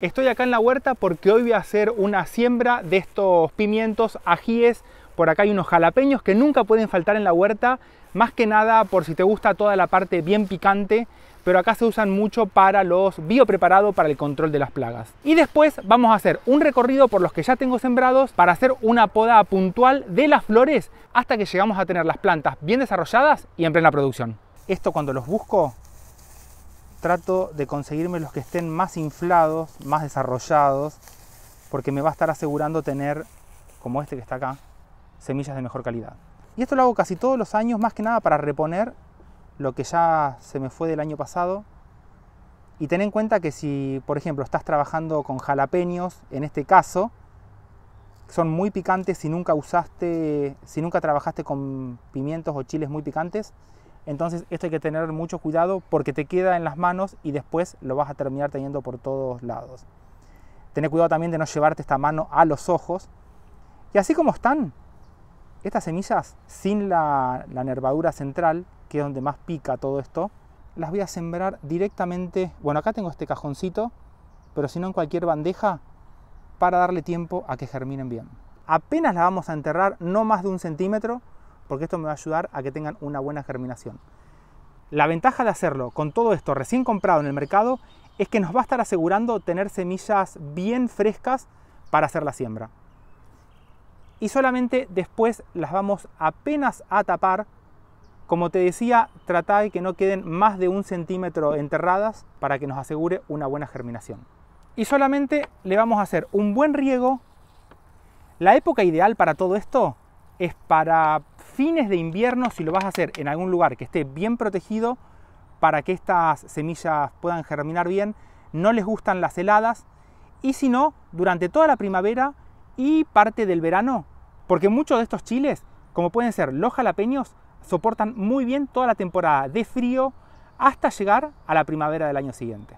Estoy acá en la huerta porque hoy voy a hacer una siembra de estos pimientos, ajíes, por acá hay unos jalapeños que nunca pueden faltar en la huerta, más que nada por si te gusta toda la parte bien picante, pero acá se usan mucho para los biopreparados para el control de las plagas. Y después vamos a hacer un recorrido por los que ya tengo sembrados para hacer una poda puntual de las flores hasta que llegamos a tener las plantas bien desarrolladas y en plena producción. Esto cuando los busco trato de conseguirme los que estén más inflados, más desarrollados, porque me va a estar asegurando tener, como este que está acá, semillas de mejor calidad. Y esto lo hago casi todos los años, más que nada para reponer lo que ya se me fue del año pasado. Y ten en cuenta que si, por ejemplo, estás trabajando con jalapeños, en este caso, son muy picantes si nunca usaste, si nunca trabajaste con pimientos o chiles muy picantes, entonces esto hay que tener mucho cuidado porque te queda en las manos y después lo vas a terminar teniendo por todos lados. Tener cuidado también de no llevarte esta mano a los ojos. Y así como están, estas semillas sin la, nervadura central, que es donde más pica todo esto, las voy a sembrar directamente, bueno acá tengo este cajoncito, pero si no en cualquier bandeja, para darle tiempo a que germinen bien. Apenas la vamos a enterrar, no más de un centímetro, porque esto me va a ayudar a que tengan una buena germinación. La ventaja de hacerlo con todo esto recién comprado en el mercado es que nos va a estar asegurando tener semillas bien frescas para hacer la siembra. Y solamente después las vamos apenas a tapar. Como te decía, trata de que no queden más de un centímetro enterradas para que nos asegure una buena germinación. Y solamente le vamos a hacer un buen riego. La época ideal para todo esto es para fines de invierno si lo vas a hacer en algún lugar que esté bien protegido para que estas semillas puedan germinar bien, no les gustan las heladas y si no, durante toda la primavera y parte del verano, porque muchos de estos chiles, como pueden ser los jalapeños, soportan muy bien toda la temporada de frío hasta llegar a la primavera del año siguiente.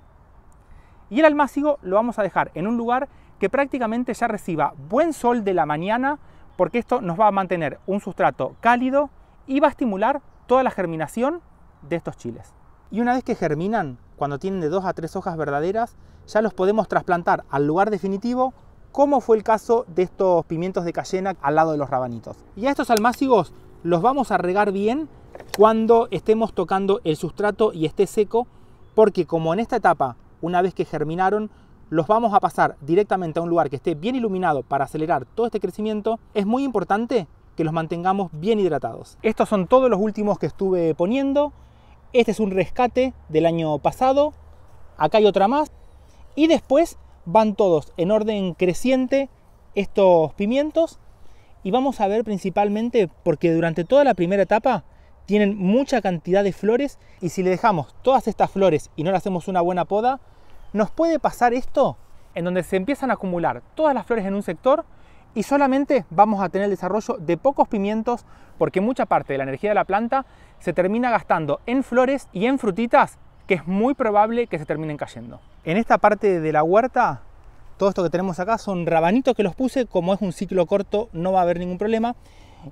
Y el almácigo lo vamos a dejar en un lugar que prácticamente ya reciba buen sol de la mañana porque esto nos va a mantener un sustrato cálido y va a estimular toda la germinación de estos chiles. Y una vez que germinan, cuando tienen de dos a tres hojas verdaderas, ya los podemos trasplantar al lugar definitivo, como fue el caso de estos pimientos de cayena al lado de los rabanitos. Y a estos almácigos los vamos a regar bien cuando estemos tocando el sustrato y esté seco, porque como en esta etapa, una vez que germinaron, los vamos a pasar directamente a un lugar que esté bien iluminado para acelerar todo este crecimiento, es muy importante que los mantengamos bien hidratados. Estos son todos los últimos que estuve poniendo. Este es un rescate del año pasado. Acá hay otra más. Y después van todos en orden creciente estos pimientos. Y vamos a ver principalmente porque durante toda la primera etapa tienen mucha cantidad de flores. Y si le dejamos todas estas flores y no le hacemos una buena poda, nos puede pasar esto en donde se empiezan a acumular todas las flores en un sector y solamente vamos a tener el desarrollo de pocos pimientos porque mucha parte de la energía de la planta se termina gastando en flores y en frutitas que es muy probable que se terminen cayendo. En esta parte de la huerta, todo esto que tenemos acá son rabanitos que los puse, como es un ciclo corto no va a haber ningún problema.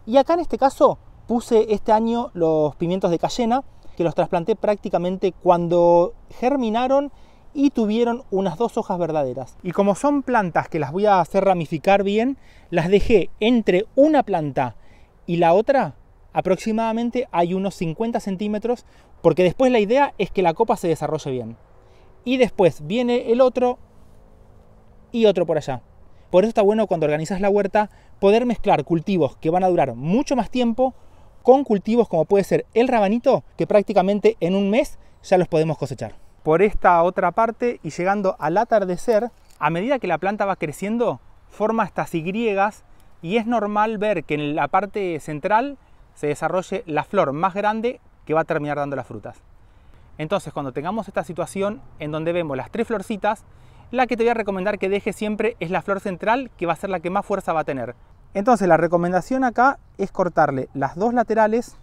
Y acá en este caso puse este año los pimientos de cayena, que los trasplanté prácticamente cuando germinaron y tuvieron unas dos hojas verdaderas. Y como son plantas que las voy a hacer ramificar bien, las dejé entre una planta y la otra aproximadamente hay unos 50 centímetros porque después la idea es que la copa se desarrolle bien. Y después viene el otro y otro por allá. Por eso está bueno cuando organizas la huerta poder mezclar cultivos que van a durar mucho más tiempo con cultivos como puede ser el rabanito que prácticamente en un mes ya los podemos cosechar por esta otra parte y llegando al atardecer, a medida que la planta va creciendo, forma estas Y y es normal ver que en la parte central se desarrolle la flor más grande que va a terminar dando las frutas. Entonces, cuando tengamos esta situación en donde vemos las tres florcitas, la que te voy a recomendar que dejes siempre es la flor central, que va a ser la que más fuerza va a tener. Entonces, la recomendación acá es cortarle las dos laterales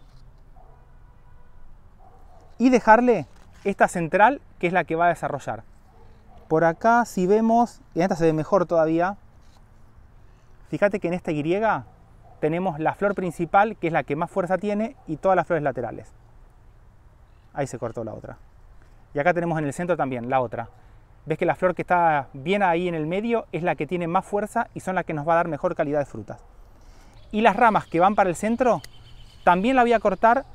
y dejarle esta central es la que va a desarrollar. Por acá, si vemos, y en esta se ve mejor todavía, fíjate que en esta Y tenemos la flor principal, que es la que más fuerza tiene, y todas las flores laterales. Ahí se cortó la otra. Y acá tenemos en el centro también la otra. Ves que la flor que está bien ahí en el medio es la que tiene más fuerza y son las que nos va a dar mejor calidad de frutas. Y las ramas que van para el centro, también la voy a cortar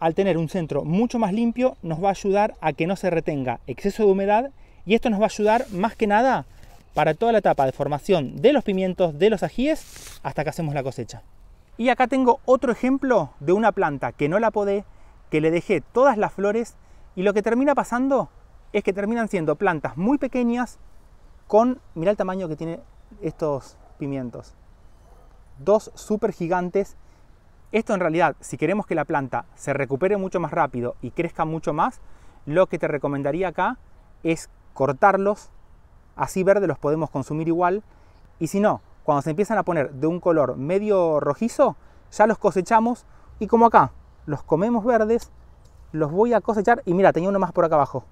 al tener un centro mucho más limpio, nos va a ayudar a que no se retenga exceso de humedad y esto nos va a ayudar más que nada para toda la etapa de formación de los pimientos, de los ajíes, hasta que hacemos la cosecha. Y acá tengo otro ejemplo de una planta que no la podé, que le dejé todas las flores y lo que termina pasando es que terminan siendo plantas muy pequeñas con, mira el tamaño que tiene estos pimientos, dos super gigantes esto en realidad, si queremos que la planta se recupere mucho más rápido y crezca mucho más, lo que te recomendaría acá es cortarlos, así verde los podemos consumir igual, y si no, cuando se empiezan a poner de un color medio rojizo, ya los cosechamos y como acá los comemos verdes, los voy a cosechar y mira, tenía uno más por acá abajo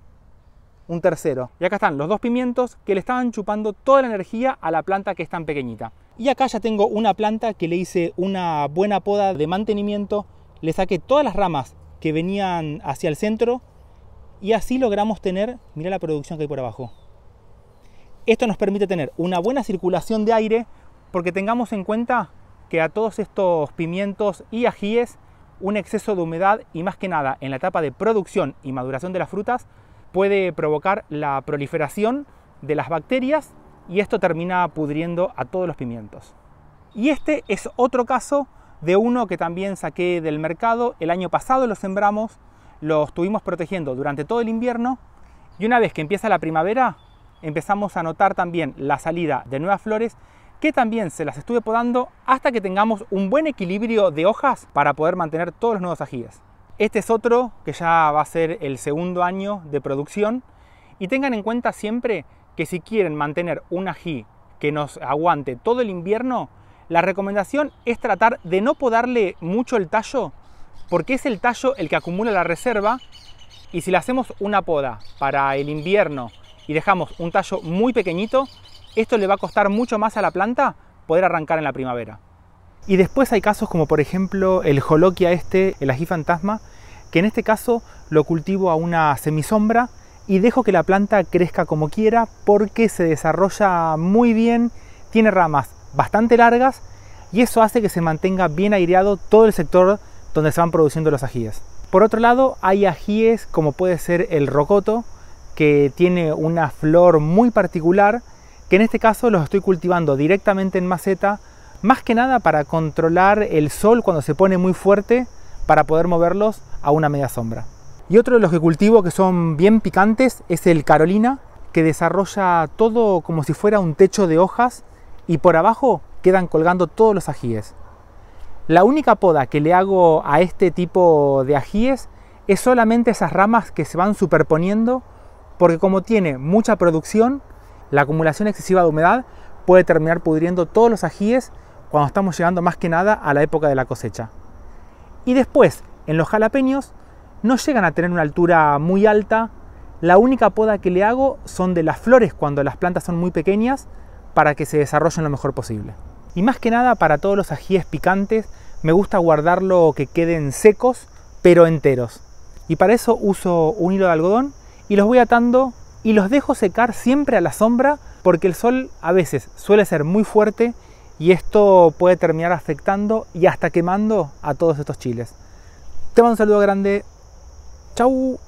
un tercero. Y acá están los dos pimientos que le estaban chupando toda la energía a la planta que es tan pequeñita. Y acá ya tengo una planta que le hice una buena poda de mantenimiento, le saqué todas las ramas que venían hacia el centro y así logramos tener, mira la producción que hay por abajo. Esto nos permite tener una buena circulación de aire porque tengamos en cuenta que a todos estos pimientos y ajíes un exceso de humedad y más que nada en la etapa de producción y maduración de las frutas puede provocar la proliferación de las bacterias y esto termina pudriendo a todos los pimientos. Y este es otro caso de uno que también saqué del mercado. El año pasado lo sembramos, lo estuvimos protegiendo durante todo el invierno y una vez que empieza la primavera empezamos a notar también la salida de nuevas flores que también se las estuve podando hasta que tengamos un buen equilibrio de hojas para poder mantener todos los nuevos ajíes. Este es otro que ya va a ser el segundo año de producción y tengan en cuenta siempre que si quieren mantener un ají que nos aguante todo el invierno, la recomendación es tratar de no podarle mucho el tallo porque es el tallo el que acumula la reserva y si le hacemos una poda para el invierno y dejamos un tallo muy pequeñito, esto le va a costar mucho más a la planta poder arrancar en la primavera. Y después hay casos como por ejemplo el joloquia este, el ají fantasma, que en este caso lo cultivo a una semisombra y dejo que la planta crezca como quiera porque se desarrolla muy bien, tiene ramas bastante largas y eso hace que se mantenga bien aireado todo el sector donde se van produciendo los ajíes. Por otro lado, hay ajíes como puede ser el rocoto, que tiene una flor muy particular, que en este caso los estoy cultivando directamente en maceta más que nada para controlar el sol cuando se pone muy fuerte para poder moverlos a una media sombra. Y otro de los que cultivo que son bien picantes es el Carolina, que desarrolla todo como si fuera un techo de hojas y por abajo quedan colgando todos los ajíes. La única poda que le hago a este tipo de ajíes es solamente esas ramas que se van superponiendo porque como tiene mucha producción, la acumulación excesiva de humedad puede terminar pudriendo todos los ajíes cuando estamos llegando más que nada a la época de la cosecha. Y después, en los jalapeños, no llegan a tener una altura muy alta. La única poda que le hago son de las flores cuando las plantas son muy pequeñas para que se desarrollen lo mejor posible. Y más que nada para todos los ajíes picantes me gusta guardarlo que queden secos pero enteros. Y para eso uso un hilo de algodón y los voy atando y los dejo secar siempre a la sombra porque el sol a veces suele ser muy fuerte y esto puede terminar afectando y hasta quemando a todos estos chiles. Te mando un saludo grande. Chau.